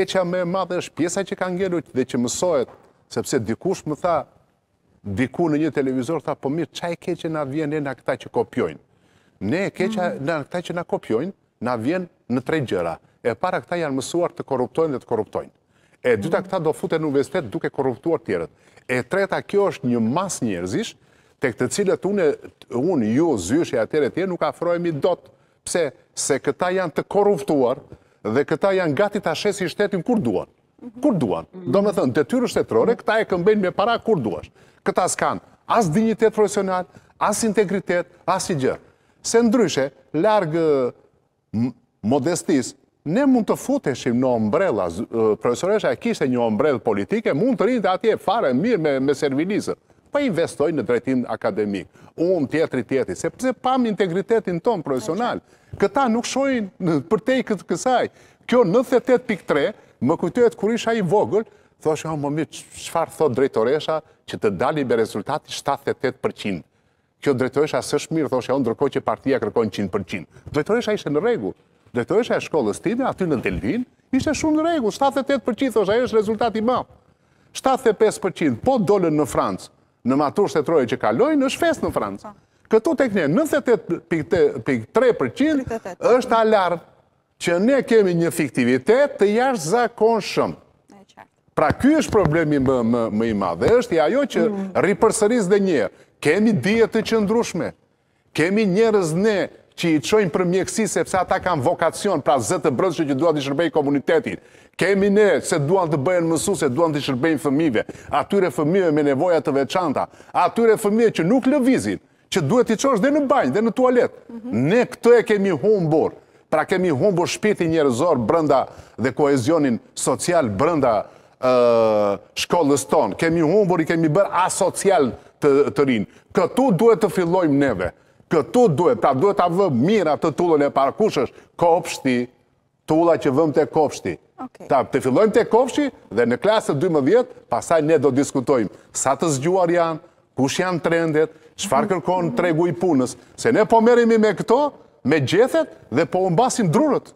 keqja me madhe është pjesa që ka ngellur dhe që mësojt, sepse dikush më tha, diku në një televizor tha, po mirë, qaj keqe na vjen e nga këta që kopjojnë? Ne, keqja mm. nga këta që na kopjojnë, na vjen në tre gjëra. E para këta janë mësuar të korruptojnë dhe të korruptojnë. E dyta mm. këta do fute në universitet duke korruptuar tjerët. E treta kjo është një mas njerëzish, të këtë cilët unë, ju, zyshe atjere tjerë, nuk afrojemi dot, pse se këta janë të korruptuar, dhe këta janë gati të ashesi shtetin kur duan. Kur duan. Do me thënë, detyru shtetërore, këta e këmbejn me para kur duash. Këta s'kanë as dignitet profesional, as integritet, as i gjërë. Se ndryshe, largë modestis, ne mund të futeshim në ombrella, profesoresha e kishtë një ombrella politike, mund të rinjë të atje fare mirë me servilisë, pa po investoj në drejtim akademik unë, tjetëri, tjetëri, se përse pam integritetin tonë profesional. Këta nuk shojnë për te i këtë kësaj. Kjo 98.3, më kujtujet kër isha i vogël, thoshë, o, më mirë, qëfar thot drejtoresha që të dali be rezultati 78%. Kjo drejtoresha së shmirë, thoshe, o, ndërkoj që partia kërkojnë 100%. Drejtoresha ishe në regu. Drejtoresha e shkollës time, aty në Delvin, ishe shumë në regu. 78%, thoshë a e shë rezultati ma. 75%, po dollën në Francë, në matur shtetërojë që kalojnë, është fest në Francë. Këtu tek ne, 98.3% është alarm që ne kemi një fiktivitet të jashtë zakon shumë. Pra kjo është problemi më i madhe, është i ajo që mm. ripërsëris dhe njerë. Kemi dhjetë të qëndrushme, kemi njerës ne njerë, që i qojnë për mjekësi sepse ata kanë vokacion pra zëtë të brëzë që që duan të shërbej komunitetit. Kemi ne se duan të bëjnë mësu, se duan të shërbejnë fëmive, atyre fëmive me nevoja të veçanta, atyre fëmive që nuk lëvizin, që duhet i qosh dhe në bajnë, dhe në tualet. Mhm. Ne këtë e kemi humbur, pra kemi humbur shpiti njërëzor brënda dhe koezionin social brënda shkollës tonë. Kemi humbur i kemi bërë asocial të rinë. Këtu duhet të fillojmë neve. Këtu duhet, ta pra duhet ta vëmë mirë atë tullën e parkushës, kopshti, tulla që vëmë të kopshti. Ta të fillojmë të kopshti dhe në klasë të 12 vjetë, pasaj ne do diskutojmë sa të zgjuar janë, kush janë trendet, shfar mhm. kërkonë tregu i punës, se ne po merimi me këto, me gjethet dhe po mbasim drurët.